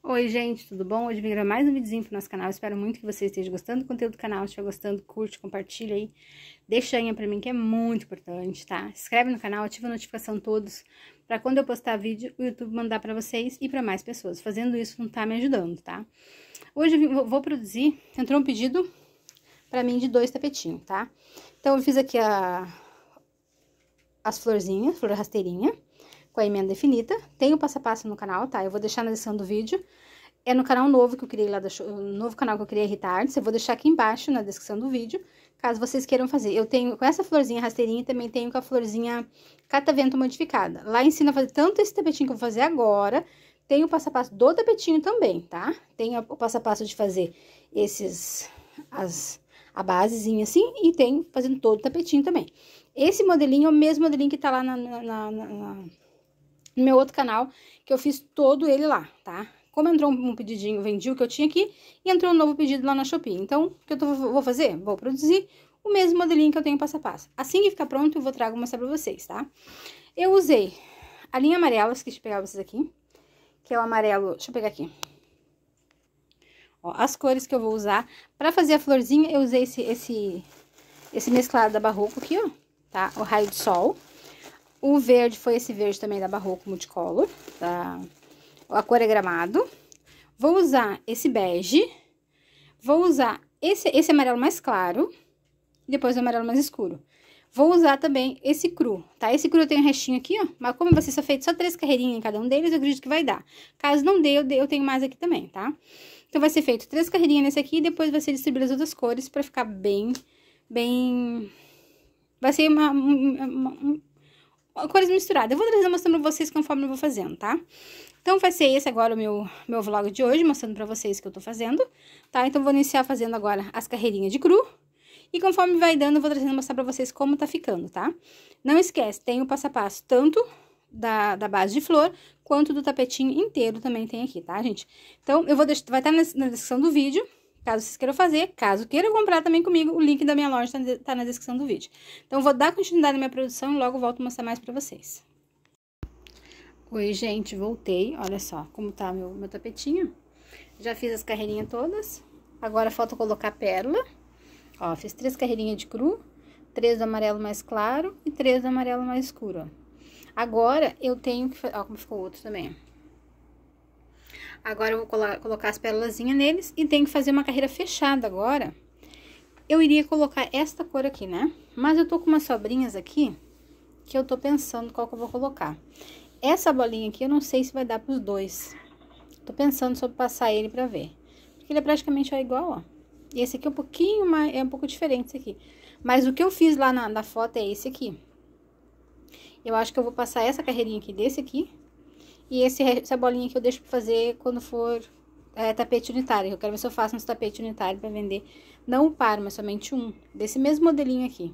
Oi, gente, tudo bom? Hoje vim gravar mais um videozinho pro nosso canal. Espero muito que você esteja gostando do conteúdo do canal. Se estiver gostando, curte, compartilha aí. Deixa aí pra mim, que é muito importante, tá? Se inscreve no canal, ativa a notificação todos, pra quando eu postar vídeo, o YouTube mandar pra vocês e pra mais pessoas. Fazendo isso não tá me ajudando, tá? Hoje eu vou produzir, entrou um pedido pra mim de dois tapetinhos, tá? Então, eu fiz aqui a, as florzinhas, flor rasteirinha com a emenda infinita. Tem o passo a passo no canal, tá? Eu vou deixar na descrição do vídeo. É no canal novo que eu criei lá, do novo canal que eu criei Retards. Eu vou deixar aqui embaixo na descrição do vídeo, caso vocês queiram fazer. Eu tenho com essa florzinha rasteirinha e também tenho com a florzinha catavento modificada. Lá ensina a fazer tanto esse tapetinho que eu vou fazer agora, tem o passo a passo do tapetinho também, tá? Tem o passo a passo de fazer esses, as, a basezinha assim, e tem fazendo todo o tapetinho também. Esse modelinho é o mesmo modelinho que tá lá na, na, na, no meu outro canal, que eu fiz todo ele lá, tá? Como entrou um pedidinho, vendi o que eu tinha aqui e entrou um novo pedido lá na Shopee. Então, o que eu tô, vou fazer? Vou produzir o mesmo modelinho que eu tenho passo a passo. Assim que ficar pronto, eu vou trago mostrar pra vocês, tá? Eu usei a linha amarela, esqueci de pegar vocês aqui, que é o amarelo... Deixa eu pegar aqui. Ó, as cores que eu vou usar. Pra fazer a florzinha, eu usei esse, esse, esse mesclado da Barroco aqui, ó, tá? O raio de sol. O verde foi esse verde também da Barroco Multicolor, tá? A cor é gramado. Vou usar esse bege. Vou usar esse, esse amarelo mais claro. E depois o amarelo mais escuro. Vou usar também esse cru, tá? Esse cru eu tenho restinho aqui, ó. Mas como vai ser só feito só três carreirinhas em cada um deles, eu acredito que vai dar. Caso não dê, eu tenho mais aqui também, tá? Então, vai ser feito três carreirinhas nesse aqui e depois vai ser distribuído as outras cores pra ficar bem, bem... Vai ser uma, uma cores misturadas. Eu vou trazer mostrando pra vocês conforme eu vou fazendo, tá? Então, vai ser esse agora o meu, meu vlog de hoje, mostrando pra vocês o que eu tô fazendo, tá? Então, vou iniciar fazendo agora as carreirinhas de cru. E conforme vai dando, eu vou trazendo mostrar pra vocês como tá ficando, tá? Não esquece, tem o passo a passo tanto da, da base de flor, quanto do tapetinho inteiro também tem aqui, tá, gente? Então, eu vou deixar, vai estar tá na, na descrição do vídeo, Caso vocês queiram fazer, caso queiram comprar também comigo, o link da minha loja está tá na descrição do vídeo. Então, vou dar continuidade na minha produção e logo volto a mostrar mais para vocês. Oi, gente, voltei. Olha só como tá meu, meu tapetinho. Já fiz as carreirinhas todas. Agora falta colocar pérola. Ó, fiz três carreirinhas de cru, três do amarelo mais claro e três do amarelo mais escuro, ó. Agora, eu tenho que... Ó, como ficou o outro também, ó. Agora eu vou colocar as pérolazinhas neles e tenho que fazer uma carreira fechada agora. Eu iria colocar esta cor aqui, né? Mas eu tô com umas sobrinhas aqui que eu tô pensando qual que eu vou colocar. Essa bolinha aqui eu não sei se vai dar pros dois. Tô pensando sobre passar ele pra ver. Porque ele é praticamente igual, ó. E esse aqui é um pouquinho mais, é um pouco diferente esse aqui. Mas o que eu fiz lá na, na foto é esse aqui. Eu acho que eu vou passar essa carreirinha aqui desse aqui e esse, essa bolinha que eu deixo pra fazer quando for é, tapete unitário. Eu quero ver se eu faço uns tapete unitário pra vender. Não um par, mas somente um. Desse mesmo modelinho aqui.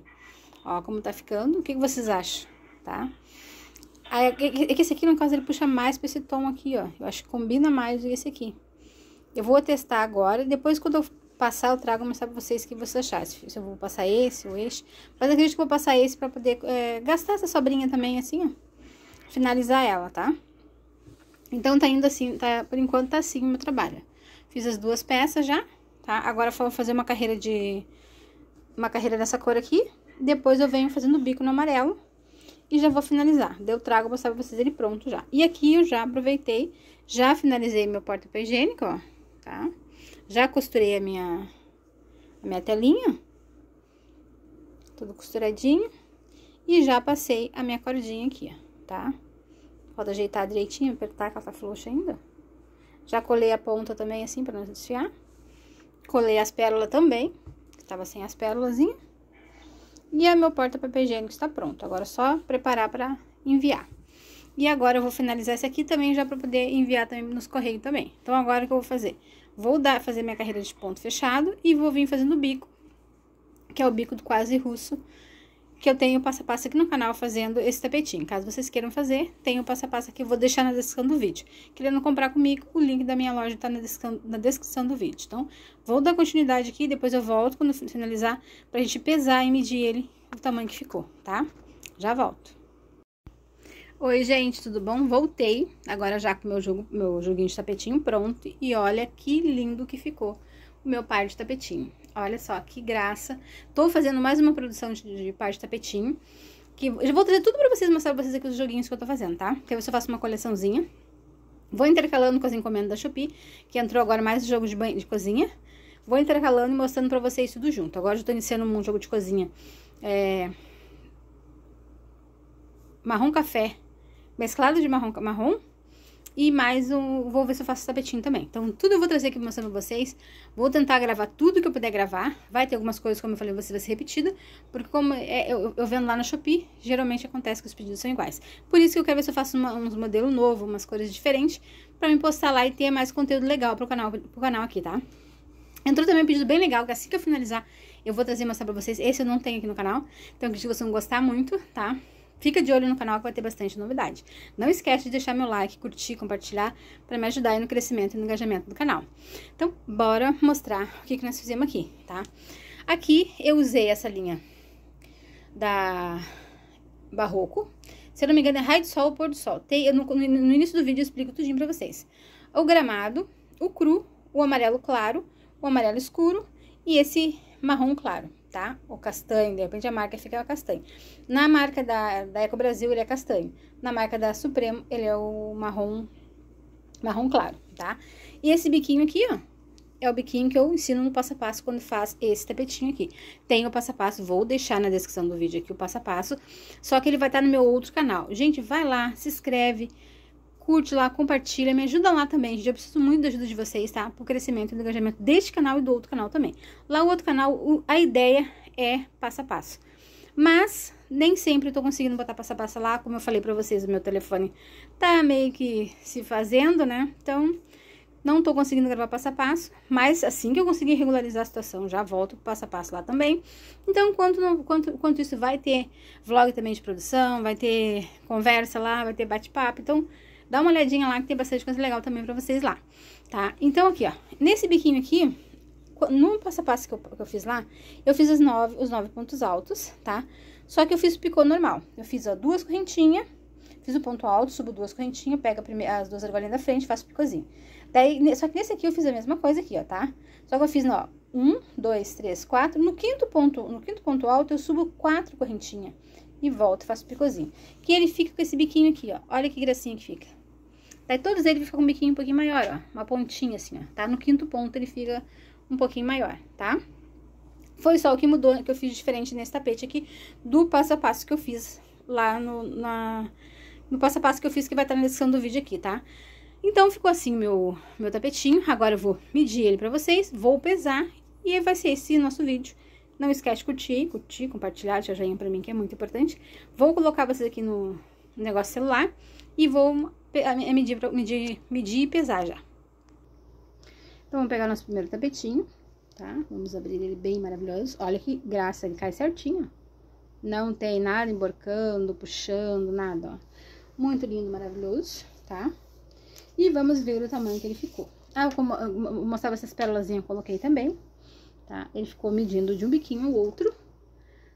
Ó, como tá ficando. O que, que vocês acham, tá? É, é que esse aqui, no caso, ele puxa mais pra esse tom aqui, ó. Eu acho que combina mais esse aqui. Eu vou testar agora. Depois, quando eu passar, eu trago mostrar pra vocês o que vocês acharam. Se eu vou passar esse ou este. Mas acredito que eu vou passar esse pra poder é, gastar essa sobrinha também, assim, ó. Finalizar ela, Tá? Então, tá indo assim, tá, por enquanto tá assim o meu trabalho. Fiz as duas peças já, tá? Agora vou fazer uma carreira de... Uma carreira dessa cor aqui. Depois eu venho fazendo o bico no amarelo. E já vou finalizar. Deu trago, vou mostrar pra vocês ele pronto já. E aqui eu já aproveitei, já finalizei meu porta-papel higiênico, ó, tá? Já costurei a minha... A minha telinha. Tudo costuradinho. E já passei a minha cordinha aqui, ó, tá? Tá? Pode ajeitar direitinho, apertar que ela tá frouxa ainda. Já colei a ponta também assim, pra não desfiar. Colei as pérolas também, que tava sem as pérolazinhas. E a meu porta-papel higiênico está pronto. Agora é só preparar para enviar. E agora eu vou finalizar esse aqui também já para poder enviar também nos correios também. Então agora o que eu vou fazer? Vou dar fazer minha carreira de ponto fechado e vou vir fazendo o bico, que é o bico do quase russo que eu tenho passo a passo aqui no canal fazendo esse tapetinho. Caso vocês queiram fazer, tem o passo a passo aqui, eu vou deixar na descrição do vídeo. Querendo comprar comigo, o link da minha loja tá na descrição, na descrição do vídeo. Então, vou dar continuidade aqui, depois eu volto quando finalizar, pra gente pesar e medir ele, o tamanho que ficou, tá? Já volto. Oi, gente, tudo bom? Voltei, agora já com meu jogo, meu joguinho de tapetinho pronto, e olha que lindo que ficou o meu par de tapetinho. Olha só, que graça. Tô fazendo mais uma produção de, de pá de tapetinho. Que, eu vou trazer tudo pra vocês, mostrar pra vocês aqui os joguinhos que eu tô fazendo, tá? Que aí eu só faço uma coleçãozinha. Vou intercalando com as encomendas da Shopee, que entrou agora mais jogo de, banho, de cozinha. Vou intercalando e mostrando pra vocês tudo junto. Agora eu tô iniciando um jogo de cozinha. É... Marrom café. Mesclado de marrom, marrom e mais um. Vou ver se eu faço tapetinho também. Então, tudo eu vou trazer aqui pra mostrar pra vocês. Vou tentar gravar tudo que eu puder gravar. Vai ter algumas coisas, como eu falei, você vai ser repetida. Porque como é, eu, eu, vendo lá no Shopee, geralmente acontece que os pedidos são iguais. Por isso que eu quero ver se eu faço uma, uns modelos novos, umas cores diferentes, pra me postar lá e ter mais conteúdo legal pro canal, pro canal aqui, tá? Entrou também um pedido bem legal, que assim que eu finalizar, eu vou trazer e mostrar pra vocês. Esse eu não tenho aqui no canal, então acredito que vocês vão gostar muito, tá? Fica de olho no canal que vai ter bastante novidade. Não esquece de deixar meu like, curtir, compartilhar para me ajudar aí no crescimento e no engajamento do canal. Então, bora mostrar o que, que nós fizemos aqui, tá? Aqui eu usei essa linha da Barroco. Se eu não me engano, é raio de sol ou pôr do sol. Tem, eu, no, no, início do vídeo eu explico tudinho pra vocês. O gramado, o cru, o amarelo claro, o amarelo escuro e esse marrom claro tá? O castanho, de repente a marca fica o castanho. Na marca da, da Eco Brasil, ele é castanho. Na marca da Supremo, ele é o marrom, marrom claro, tá? E esse biquinho aqui, ó, é o biquinho que eu ensino no passo a passo quando faz esse tapetinho aqui. Tem o passo a passo, vou deixar na descrição do vídeo aqui o passo a passo, só que ele vai estar tá no meu outro canal. Gente, vai lá, se inscreve, curte lá, compartilha, me ajuda lá também, gente. Eu preciso muito da ajuda de vocês, tá? Pro crescimento e engajamento deste canal e do outro canal também. Lá o outro canal, a ideia é passo a passo. Mas nem sempre eu tô conseguindo botar passo a passo lá, como eu falei pra vocês, o meu telefone tá meio que se fazendo, né? Então, não tô conseguindo gravar passo a passo, mas assim que eu conseguir regularizar a situação, já volto passo a passo lá também. Então, quanto, quanto, quanto isso vai ter vlog também de produção, vai ter conversa lá, vai ter bate-papo, então Dá uma olhadinha lá que tem bastante coisa legal também pra vocês lá, tá? Então, aqui, ó, nesse biquinho aqui, no passo a passo que eu, que eu fiz lá, eu fiz nove, os nove pontos altos, tá? Só que eu fiz o picô normal. Eu fiz, ó, duas correntinhas, fiz o ponto alto, subo duas correntinhas, pego primeira, as duas argolinhas da frente, faço o picôzinho. Daí, só que nesse aqui eu fiz a mesma coisa aqui, ó, tá? Só que eu fiz, ó, um, dois, três, quatro. No quinto ponto, no quinto ponto alto, eu subo quatro correntinhas e volto, faço o picôzinho. Que ele fica com esse biquinho aqui, ó. Olha que gracinha que fica. Daí todos eles ficam com um biquinho um pouquinho maior, ó. Uma pontinha assim, ó. Tá? No quinto ponto ele fica um pouquinho maior, tá? Foi só o que mudou, que eu fiz diferente nesse tapete aqui, do passo a passo que eu fiz lá no, na, no passo a passo que eu fiz, que vai estar na descrição do vídeo aqui, tá? Então, ficou assim meu, meu tapetinho. Agora eu vou medir ele pra vocês, vou pesar, e vai ser esse nosso vídeo. Não esquece de curtir, curtir, compartilhar, deixar joinha pra mim que é muito importante. Vou colocar vocês aqui no negócio celular e vou medir, medir, medir e pesar já. Então, vamos pegar nosso primeiro tapetinho, tá? Vamos abrir ele bem maravilhoso. Olha que graça, ele cai certinho. Não tem nada emborcando, puxando, nada, ó. Muito lindo, maravilhoso, tá? E vamos ver o tamanho que ele ficou. Ah, eu vou mostrar essas pérolazinhas que eu coloquei também, tá? Ele ficou medindo de um biquinho ao outro,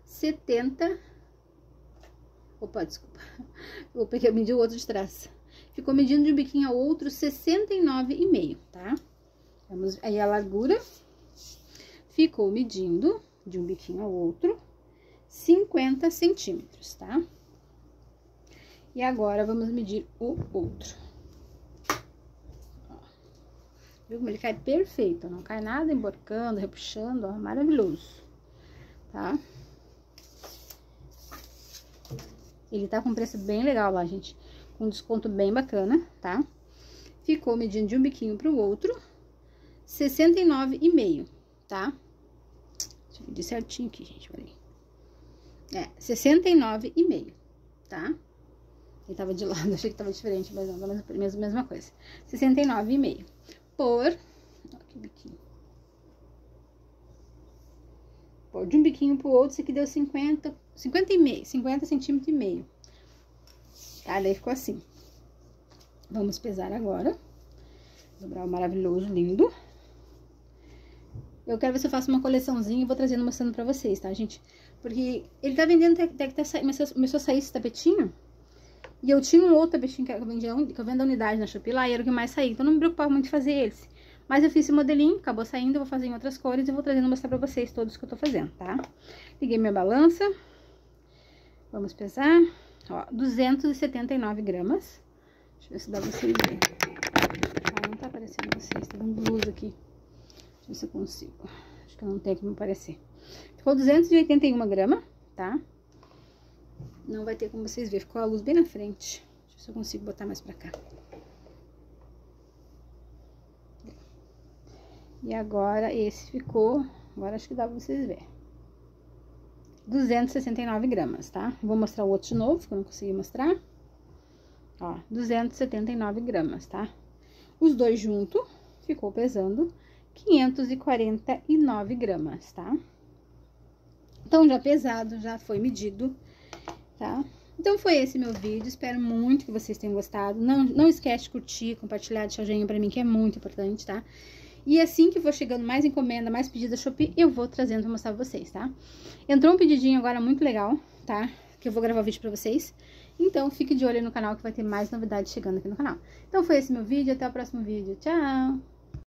70... Opa, desculpa. Eu peguei, medi o outro de trás. Ficou medindo de um biquinho ao outro 69,5, tá? Vamos, aí a largura ficou medindo de um biquinho ao outro 50 centímetros, tá? E agora, vamos medir o outro viu como ele cai perfeito, não cai nada emborcando, repuxando, ó, maravilhoso, tá? Ele tá com preço bem legal lá, gente, com desconto bem bacana, tá? Ficou medindo de um biquinho pro outro, 69,5, tá? Deixa eu medir certinho aqui, gente, peraí. É, 69,5, tá? Ele tava de lado, achei que tava diferente, mas não, mesma, mesma coisa. 69,5 por... de um biquinho pro outro, isso aqui deu 50, 50 e meio, 50 centímetros e meio. Tá, daí ficou assim. Vamos pesar agora. Dobrar o maravilhoso, lindo. Eu quero ver se eu faço uma coleçãozinha e vou trazendo mostrando pra vocês, tá, gente? Porque ele tá vendendo, até que tá, começou a sair esse tapetinho... E eu tinha um outro bichinho que eu, vendia, que eu vendia a unidade na Shopee lá, e era o que mais saía. Então, não me preocupava muito em fazer esse. Mas eu fiz esse modelinho, acabou saindo, eu vou fazer em outras cores e vou trazendo mostrar pra vocês todos que eu tô fazendo, tá? Liguei minha balança. Vamos pesar. Ó, 279 gramas. Deixa eu ver se dá pra vocês verem. Ah, não tá aparecendo vocês, tá dando luz aqui. Deixa eu ver se eu consigo. Acho que eu não tenho que me aparecer. Ficou 281 gramas, tá? Tá? não vai ter como vocês verem. Ficou a luz bem na frente. Deixa eu ver se eu consigo botar mais pra cá. E agora esse ficou, agora acho que dá pra vocês verem. 269 gramas, tá? Vou mostrar o outro de novo, que eu não consegui mostrar. Ó, 279 gramas, tá? Os dois juntos, ficou pesando 549 gramas, tá? Então, já pesado, já foi medido tá? Então foi esse meu vídeo, espero muito que vocês tenham gostado. Não, não esquece de curtir, compartilhar, deixar o joinha pra mim, que é muito importante, tá? E assim que for chegando mais encomenda, mais pedido da Shopee, eu vou trazendo pra mostrar pra vocês, tá? Entrou um pedidinho agora muito legal, tá? Que eu vou gravar o vídeo pra vocês. Então, fique de olho no canal que vai ter mais novidades chegando aqui no canal. Então foi esse meu vídeo, até o próximo vídeo. Tchau!